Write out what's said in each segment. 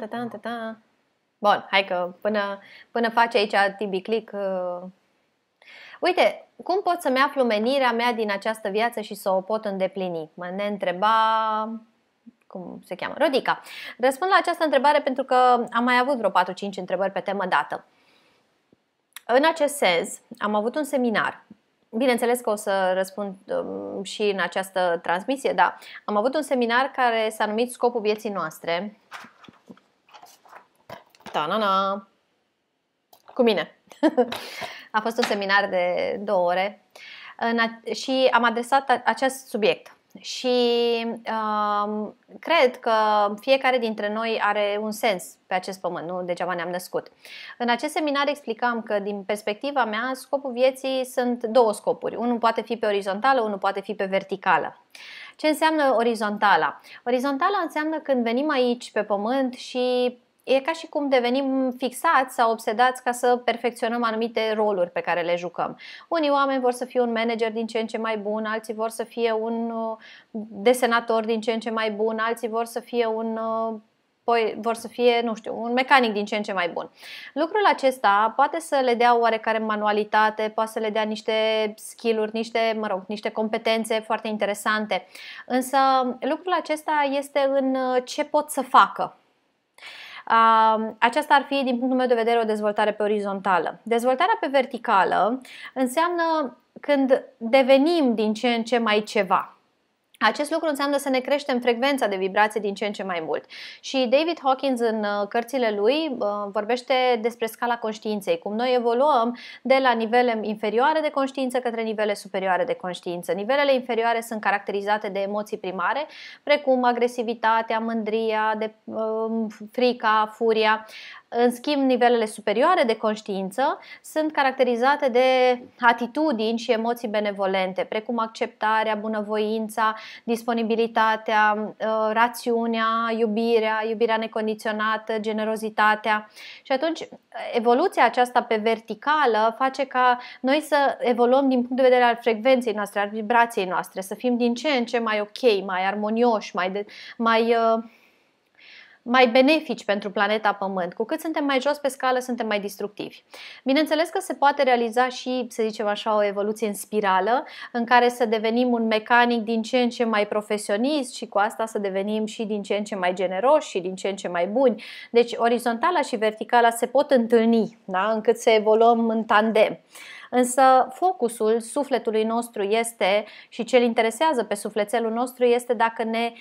Ta, ta, ta, ta. Bun, hai că până, până faci aici Tibi Click. Uh... Uite, cum pot să-mi aflu menirea mea din această viață și să o pot îndeplini? Mă ne întreba cum se cheamă, Rodica. Răspund la această întrebare pentru că am mai avut vreo 4-5 întrebări pe temă dată. În acest sens, am avut un seminar. Bineînțeles că o să răspund um, și în această transmisie, dar am avut un seminar care s-a numit Scopul vieții noastre, ta-na-na! Cu mine. A fost un seminar de două ore și am adresat acest subiect. Și um, cred că fiecare dintre noi are un sens pe acest pământ, nu degeaba ne-am născut. În acest seminar explicam că, din perspectiva mea, scopul vieții sunt două scopuri. Unul poate fi pe orizontală, unul poate fi pe verticală. Ce înseamnă orizontala? Orizontala înseamnă când venim aici pe pământ și e ca și cum devenim fixați sau obsedați ca să perfecționăm anumite roluri pe care le jucăm. Unii oameni vor să fie un manager din ce în ce mai bun, alții vor să fie un uh, desenator din ce în ce mai bun, alții vor să fie un uh, Poi vor să fie, nu știu, un mecanic din ce în ce mai bun. Lucrul acesta poate să le dea oarecare manualitate, poate să le dea niște skill-uri, niște, mă rog, niște competențe foarte interesante. Însă lucrul acesta este în uh, ce pot să facă aceasta ar fi, din punctul meu de vedere, o dezvoltare pe orizontală. Dezvoltarea pe verticală înseamnă când devenim din ce în ce mai ceva. Acest lucru înseamnă să ne creștem frecvența de vibrație din ce în ce mai mult. Și David Hawkins în uh, cărțile lui uh, vorbește despre scala conștiinței, cum noi evoluăm de la nivele inferioare de conștiință către nivele superioare de conștiință. Nivelele inferioare sunt caracterizate de emoții primare, precum agresivitatea, mândria, de, um, frica, furia. În schimb, nivelele superioare de conștiință sunt caracterizate de atitudini și emoții benevolente, precum acceptarea, bunăvoința, disponibilitatea, uh, rațiunea, iubirea, iubirea necondiționată, generozitatea. Și atunci evoluția aceasta pe verticală face ca noi să evoluăm din punct de vedere al frecvenței noastre, al vibrației noastre, să fim din ce în ce mai ok, mai armonioși, mai, de, mai uh, mai benefici pentru planeta Pământ. Cu cât suntem mai jos pe scală, suntem mai distructivi. Bineînțeles că se poate realiza și, să zicem așa, o evoluție în spirală, în care să devenim un mecanic din ce în ce mai profesionist și cu asta să devenim și din ce în ce mai generoși și din ce în ce mai buni. Deci orizontala și verticala se pot întâlni, da? încât să evoluăm în tandem. Însă focusul sufletului nostru este și ce îl interesează pe sufletelul nostru este dacă ne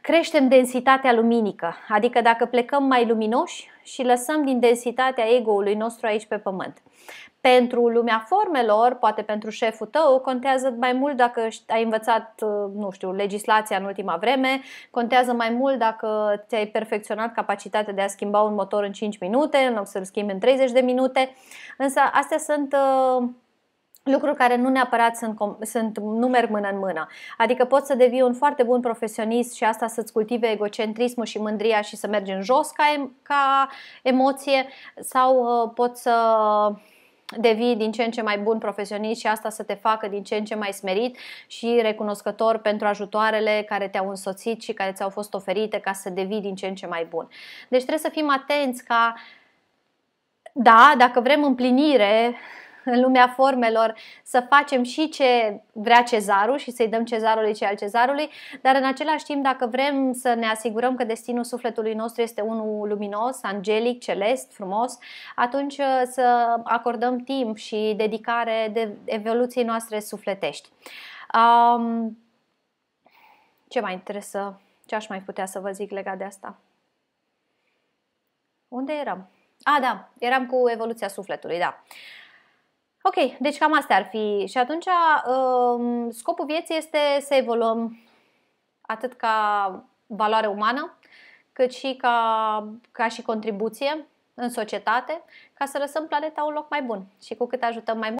creștem densitatea luminică, adică dacă plecăm mai luminoși și lăsăm din densitatea ego-ului nostru aici pe pământ. Pentru lumea formelor, poate pentru șeful tău, contează mai mult dacă ai învățat, nu știu, legislația în ultima vreme, contează mai mult dacă ți-ai perfecționat capacitatea de a schimba un motor în 5 minute, în loc să-l schimbi în 30 de minute, însă astea sunt uh, lucruri care nu neapărat sunt, sunt, nu merg mână în mână. Adică poți să devii un foarte bun profesionist și asta să-ți cultive egocentrismul și mândria și să mergi în jos ca, ca emoție sau uh, poți să devii din ce în ce mai bun profesionist și asta să te facă din ce în ce mai smerit și recunoscător pentru ajutoarele care te-au însoțit și care ți-au fost oferite ca să devii din ce în ce mai bun. Deci trebuie să fim atenți ca, da, dacă vrem împlinire, în lumea formelor să facem și ce vrea cezarul și să-i dăm cezarului ce al cezarului, dar în același timp dacă vrem să ne asigurăm că destinul sufletului nostru este unul luminos, angelic, celest, frumos, atunci uh, să acordăm timp și dedicare de evoluției noastre sufletești. Um, ce mai trebuie să... ce aș mai putea să vă zic legat de asta? Unde eram? A, ah, da, eram cu evoluția sufletului, da. Uh, Ok, deci cam astea ar fi. Și atunci um, scopul vieții este să evoluăm atât ca valoare umană, cât și ca, ca și contribuție în societate, ca să lăsăm planeta un loc mai bun. Și cu cât ajutăm mai mult,